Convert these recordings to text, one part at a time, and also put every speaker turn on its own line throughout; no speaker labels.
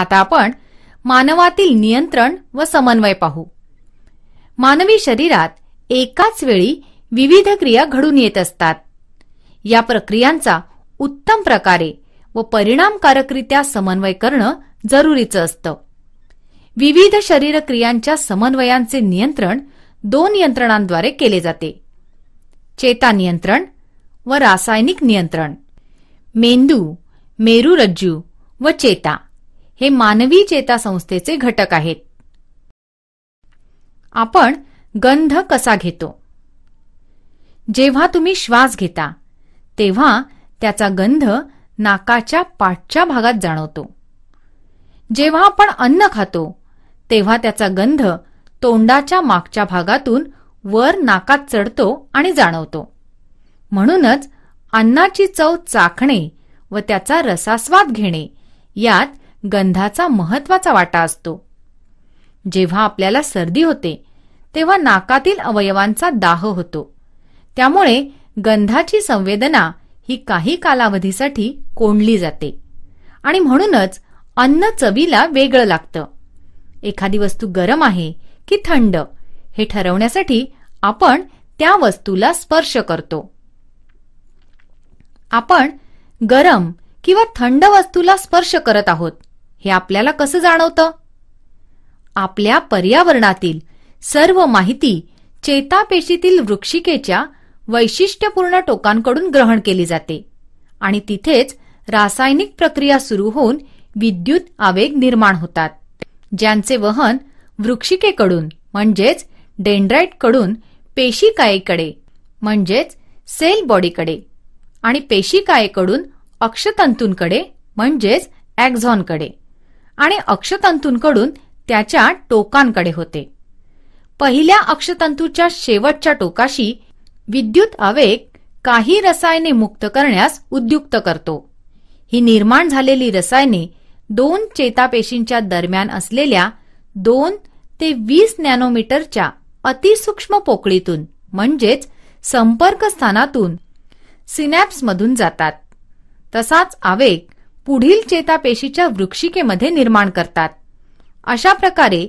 आता आपण मानवातील नियंत्रण व समन्वय पाहू मानवी शरीरात एकाच वेळी विविध क्रिया घडून येत असतात या प्रक्रियांचा उत्तम प्रकारे व परिणामकारकरित्या समन्वय करणं जरुरीचं असतं विविध शरीरक्रियांच्या समन्वयांचे नियंत्रण दोन यंत्रणांद्वारे केले जाते चेता नियंत्रण व रासायनिक नियंत्रण मेंदू मेरुरज्जू व चेता हे मानवी चेता संस्थेचे घटक आहेत आपण गंध कसा घेतो जेव्हा तुम्ही श्वास घेता तेव्हा त्याचा गंध नाकाच्या पाठच्या भागात जाणवतो जेव्हा आपण अन्न खातो तेव्हा त्याचा गंध तोंडाच्या मागच्या भागातून वर नाकात चढतो आणि जाणवतो म्हणूनच अन्नाची चव चाखणे व त्याचा रसास्वाद घेणे यात गंधाचा महत्वाचा वाटा असतो जेव्हा आपल्याला सर्दी होते तेव्हा नाकातील अवयवांचा दाह होतो त्यामुळे गंधाची संवेदना ही काही कालावधीसाठी कोंडली जाते आणि म्हणूनच अन्न चवीला वेगळं लागतं एखादी वस्तू गरम आहे की थंड हे ठरवण्यासाठी आपण त्या वस्तूला स्पर्श करतो आपण गरम किंवा थंड वस्तूला स्पर्श करत आहोत हे आपल्याला कसं जाणवतं आपल्या पर्यावरणातील सर्व माहिती चेतापेशीतील वृक्षिकेच्या वैशिष्ट्यपूर्ण टोकांकडून ग्रहण केली जाते आणि तिथेच रासायनिक प्रक्रिया सुरू होऊन विद्युत आवेग निर्माण होतात ज्यांचे वहन वृक्षिकेकडून म्हणजेच डेंड्राईटकडून पेशीकायेकडे म्हणजेच सेल बॉडीकडे आणि पेशीकायेकडून अक्षतंतूंकडे म्हणजेच ॲक्झॉनकडे आणि अक्षतंतूंकडून त्याच्या टोकांकडे होते पहिल्या अक्षतंतूच्या शेवटच्या टोकाशी विद्युत आवेग काही रसायने मुक्त करण्यास उद्युक्त करतो ही निर्माण झालेली रसायने दोन चेतापेशींच्या दरम्यान असलेल्या दोन ते वीस नॅनोमीटरच्या अतिसूक्ष्म पोकळीतून म्हणजेच संपर्क स्थानातून सिनॅप्समधून जातात तसाच आवेग पुढील चेतापेशीच्या वृक्षिकेमध्ये निर्माण करतात अशा प्रकारे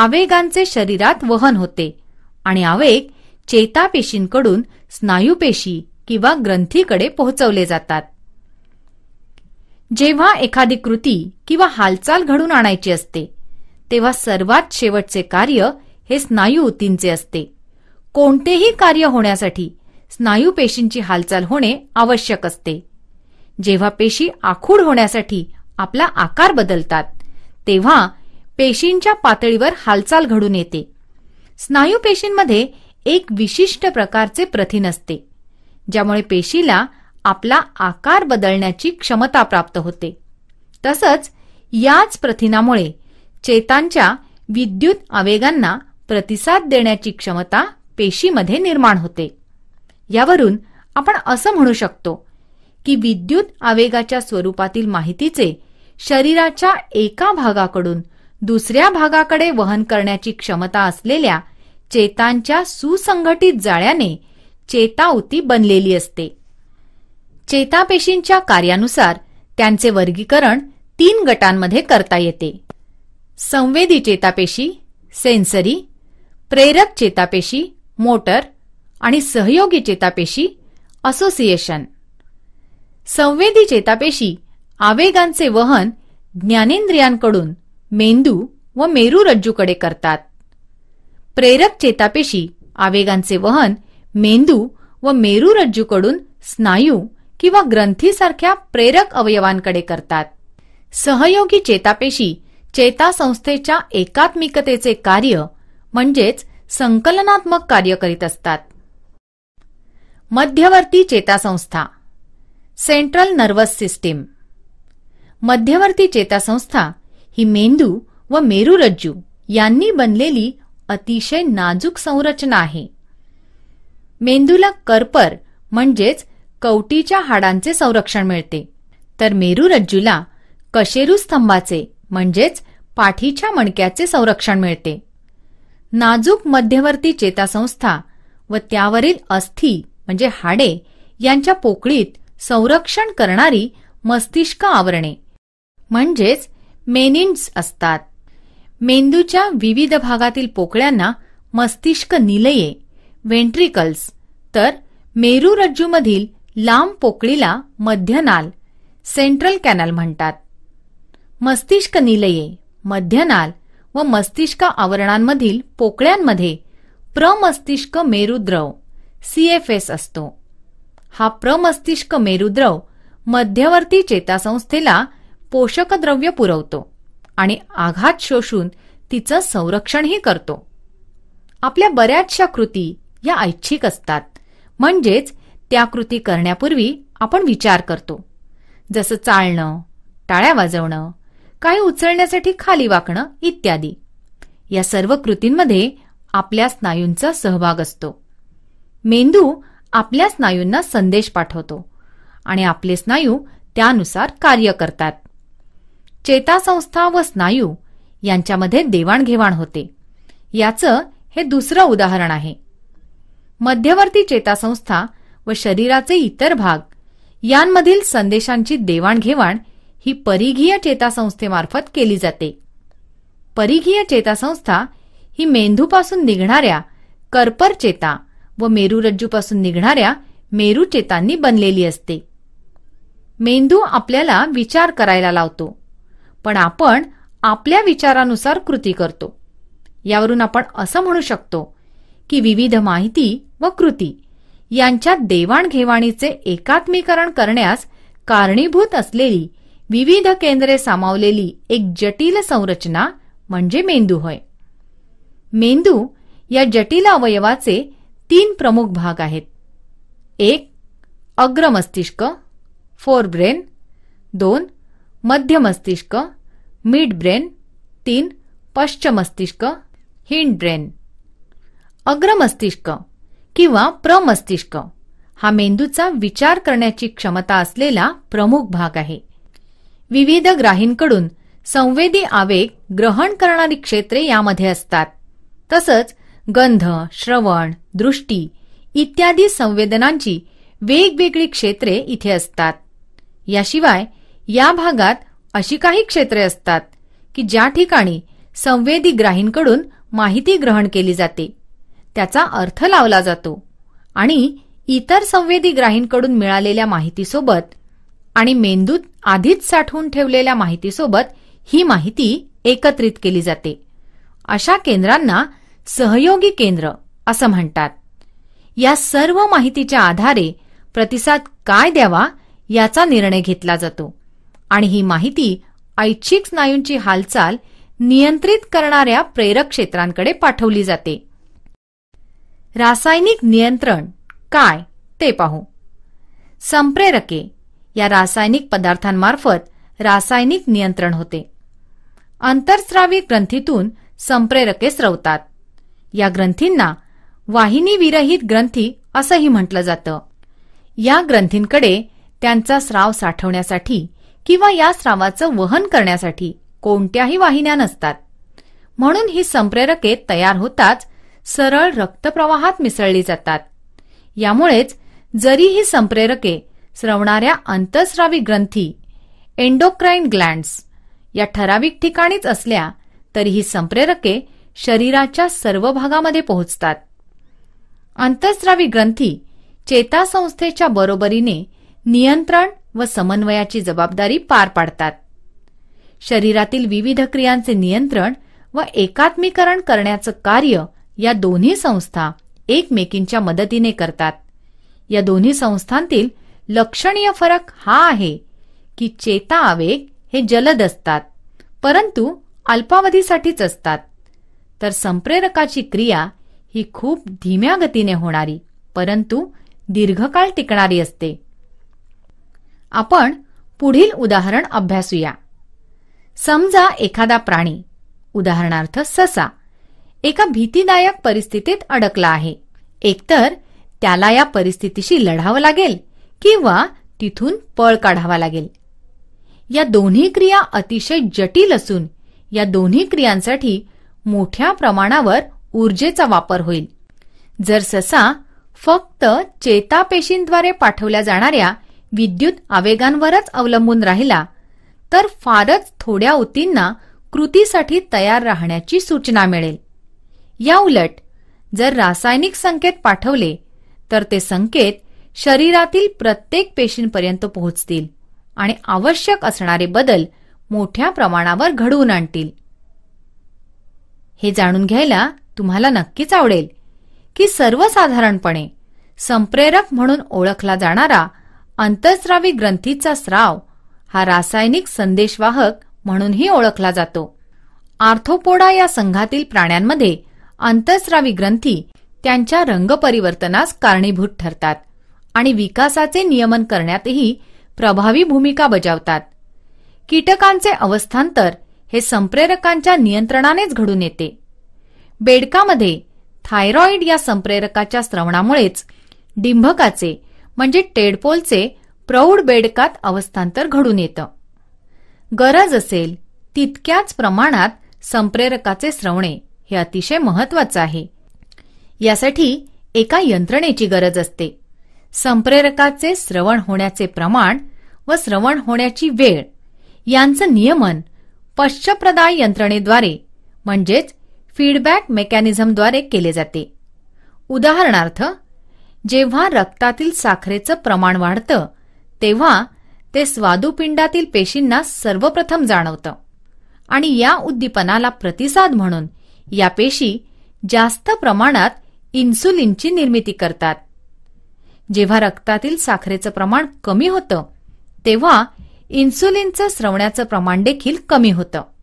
आवेगांचे शरीरात वहन होते आणि आवेग चेतापेशींकडून स्नायूपेशी किंवा ग्रंथीकडे पोहोचवले जातात जेव्हा एखादी कृती किंवा हालचाल घडून आणायची असते तेव्हा सर्वात शेवटचे कार्य हे स्नायू ऊतींचे असते कोणतेही कार्य होण्यासाठी स्नायूपेशींची हालचाल होणे आवश्यक असते जेव्हा पेशी आखूड होण्यासाठी आपला आकार बदलतात तेव्हा पेशींच्या पातळीवर हालचाल घडून येते स्नायू पेशींमध्ये एक विशिष्ट प्रकारचे प्रथिन असते ज्यामुळे पेशीला आपला आकार बदलण्याची क्षमता प्राप्त होते तसंच याच प्रथिनामुळे चेतांच्या विद्युत आवेगांना प्रतिसाद देण्याची क्षमता पेशीमध्ये निर्माण होते यावरून आपण असं म्हणू शकतो की विद्युत आवेगाच्या स्वरूपातील माहितीचे शरीराच्या एका भागाकडून दुसऱ्या भागाकडे वहन करण्याची क्षमता असलेल्या चेतांच्या सुसंघटित जाळ्याने चेताउती बनलेली असते चेतापेशींच्या कार्यानुसार त्यांचे वर्गीकरण तीन गटांमध्ये करता येते संवेदी चेतापेशी सेन्सरी प्रेरक चेतापेशी मोटर आणि सहयोगी चेतापेशी असोसिएशन संवेदी चेतापेशी आवेगांचे वहन ज्ञानेंद्रियांकडून मेंदू व मेरू रज्जूकडे करतात प्रेरक चेतापेशी आवेगांचे वहन मेंदू व मेरू रज्जूकडून स्नायू किंवा ग्रंथीसारख्या प्रेरक अवयवांकडे करतात सहयोगी चेतापेशी चेतासंस्थेच्या एकात्मिकतेचे कार्य म्हणजेच संकलनात्मक कार्य करीत असतात मध्यवर्ती चेतासंस्था सेंट्रल नर्वस सिस्टीम मध्यवर्ती चेतासंस्था ही मेंदू व मेरुरज्जू यांनी बनलेली अतिशय नाजूक संरचना आहे मेंदूला कर्पर म्हणजेच कवटीच्या हाडांचे संरक्षण मिळते तर मेरुरज्जूला कशेरू स्तंभाचे म्हणजेच पाठीच्या मणक्याचे संरक्षण मिळते नाजूक मध्यवर्ती चेतासंस्था व त्यावरील अस्थी म्हणजे हाडे यांच्या पोकळीत संरक्षण करणारी मस्तिष्क आवरणे म्हणजेच मेनिन्स असतात मेंदूच्या विविध भागातील पोकळ्यांना मस्तिष्क निलये व्हेंट्रिकल्स तर मेरू लांब पोकळीला मध्यनाल सेंट्रल कॅनल म्हणतात मस्तिष्क निलये मध्यनाल व मस्तिष्क आवरणांमधील पोकळ्यांमध्ये प्रमस्तिष्क मेरुद्रव सीएफएस असतो हा प्रमस्तिष्क मेरुद्रव मध्यवर्ती चेतासंस्थेला पोषकद्रव्य पुरवतो आणि आघात शोषून तिचं संरक्षणही करतो आपल्या बऱ्याचशा कृती या ऐच्छिक असतात म्हणजेच त्या कृती करण्यापूर्वी आपण विचार करतो जसं चालणं टाळ्या वाजवणं काही उचलण्यासाठी खाली वाकणं इत्यादी या सर्व कृतींमध्ये आपल्या स्नायूंचा सहभाग असतो मेंदू आपल्या स्नायूंना संदेश पाठवतो आणि आपले स्नायू त्यानुसार कार्य करतात चेतासंस्था व स्नायू यांच्यामध्ये देवाणघेवाण होते याचं हे दुसरं उदाहरण आहे मध्यवर्ती चेतासंस्था व शरीराचे इतर भाग यांमधील संदेशांची देवाणघेवाण ही परिघीय चेतासंस्थेमार्फत केली जाते परिघीय चेतासंस्था ही मेंदूपासून निघणाऱ्या कर्पर चेता व मेरूरज्जूपासून निघणाऱ्या मेरुचेतांनी बनलेली असते मेंदू आपल्याला विचार करायला लावतो पण आपण आपल्या विचारानुसार कृती करतो यावरून आपण असं म्हणू शकतो की विविध माहिती व कृती यांच्या देवाणघेवाणीचे एकात्मीकरण करण्यास कारणीभूत असलेली विविध केंद्रे सामावलेली एक जटिल संरचना म्हणजे मेंदू होय मेंदू या जटिल अवयवाचे तीन प्रमुख भाग आहेत एक अग्रमस्तिष्क फोर ब्रेन दोन मध्यमस्तिष्क मिड ब्रेन तीन पश्चमस्तिष्क हिंड ब्रेन अग्रमस्तिष्क किंवा प्रमस्तिष्क हा मेंदूचा विचार करण्याची क्षमता असलेला प्रमुख भाग आहे विविध ग्राहींकडून संवेदी आवेग ग्रहण करणारी क्षेत्रे यामध्ये असतात तसंच गंध श्रवण दृष्टी इत्यादी संवेदनांची वेगवेगळी क्षेत्रे इथे असतात याशिवाय या भागात अशी काही क्षेत्रे असतात की ज्या ठिकाणी संवेदी ग्राहींकडून माहिती ग्रहण केली जाते त्याचा अर्थ लावला जातो आणि इतर संवेदी ग्राहींकडून मिळालेल्या माहितीसोबत आणि मेंदूत आधीच साठवून ठेवलेल्या माहितीसोबत ही माहिती एकत्रित केली जाते अशा केंद्रांना सहयोगी केंद्र असं म्हणतात या सर्व माहितीच्या आधारे प्रतिसाद काय द्यावा याचा निर्णय घेतला जातो आणि ही माहिती ऐच्छिक स्नायूंची हालचाल नियंत्रित करणाऱ्या प्रेरक क्षेत्रांकडे पाठवली जाते रासायनिक नियंत्रण काय ते पाहू संप्रेरके या रासायनिक पदार्थांमार्फत रासायनिक नियंत्रण होते आंतरस्रावी ग्रंथीतून संप्रेरके स्रवतात या ग्रंथींना वाहिनीविरहित ग्रंथी असंही म्हटलं जातं या ग्रंथींकडे त्यांचा स्राव साठवण्यासाठी किंवा या स्रावाचं वहन करण्यासाठी कोणत्याही वाहिन्या नसतात म्हणून ही संप्रेरके तयार होताच सरळ रक्तप्रवाहात मिसळली जातात यामुळेच जरी ही संप्रेरके स्रवणाऱ्या अंतस्रावी ग्रंथी एंडोक्राईन ग्लँड्स या ठराविक ठिकाणीच असल्या तरी ही संप्रेरके शरीराच्या सर्व भागामध्ये पोहोचतात अंतस्रावी ग्रंथी चेतासंस्थेच्या बरोबरीने नियंत्रण व समन्वयाची जबाबदारी पार पाडतात शरीरातील विविध क्रियांचे नियंत्रण व एकात्मीकरण करण्याचं कार्य या दोन्ही संस्था एकमेकींच्या मदतीने करतात या दोन्ही संस्थांतील लक्षणीय फरक हा आहे की चेता आवेग हे जलद असतात परंतु अल्पावधीसाठीच असतात तर संप्रेरकाची क्रिया ही खूप धीम्या गतीने होणारी परंतु दीर्घकाळ टिकणारी असते आपण पुढील उदाहरण अभ्यासूया समजा एखादा प्राणी उदाहरणार्थ ससा एका भीतीदायक परिस्थितीत अडकला आहे एकतर त्याला या परिस्थितीशी लढावं लागेल किंवा तिथून पळ काढावा लागेल या दोन्ही क्रिया अतिशय जटिल असून या दोन्ही क्रियांसाठी मोठ्या प्रमाणावर ऊर्जेचा वापर होईल जर ससा फक्त चेतापेशींद्वारे पाठवल्या जाणाऱ्या विद्युत आवेगांवरच अवलंबून राहिला तर फारच थोड्या ऊतींना कृतीसाठी तयार राहण्याची सूचना मिळेल या उलट जर रासायनिक संकेत पाठवले तर ते संकेत शरीरातील प्रत्येक पेशींपर्यंत पोहोचतील आणि आवश्यक असणारे बदल मोठ्या प्रमाणावर घडवून आणतील हे जाणून घ्यायला तुम्हाला नक्कीच आवडेल की सर्वसाधारणपणे संप्रेरक म्हणून ओळखला जाणारा अंतस्रावी ग्रंथीचा स्राव हा रासायनिक संदेशवाहक म्हणूनही ओळखला जातो आर्थोपोडा या संघातील प्राण्यांमध्ये अंतस्रावी ग्रंथी त्यांच्या रंगपरिवर्तनास कारणीभूत ठरतात आणि विकासाचे नियमन करण्यातही प्रभावी भूमिका बजावतात कीटकांचे अवस्थांतर हे संप्रेरकांच्या नियंत्रणानेच घडून येते बेडकामध्ये थायरॉइड या संप्रेरकाच्या स्रवणामुळेच डिंभकाचे म्हणजे टेडपोलचे प्रौढ बेडकात अवस्थांतर घडून येतं गरज असेल तितक्याच प्रमाणात संप्रेरकाचे स्रवणे हे अतिशय महत्वाचं आहे यासाठी एका यंत्रणेची गरज असते संप्रेरकाचे श्रवण होण्याचे प्रमाण व श्रवण होण्याची वेळ यांचं नियमन पश्चप्रदाय यंत्रणेद्वारे म्हणजेच फीडबॅक मेकॅनिझमद्वारे केले जाते उदाहरणार्थ जेव्हा रक्तातील साखरेचं प्रमाण वाढतं तेव्हा ते स्वादुपिंडातील पेशींना सर्वप्रथम जाणवतं आणि या उद्दीपनाला प्रतिसाद म्हणून या पेशी जास्त प्रमाणात इन्सुलिनची निर्मिती करतात जेव्हा रक्तातील साखरेचं प्रमाण कमी होतं तेव्हा इन्सुलिनचं स्रवण्याचं प्रमाण देखील कमी होतं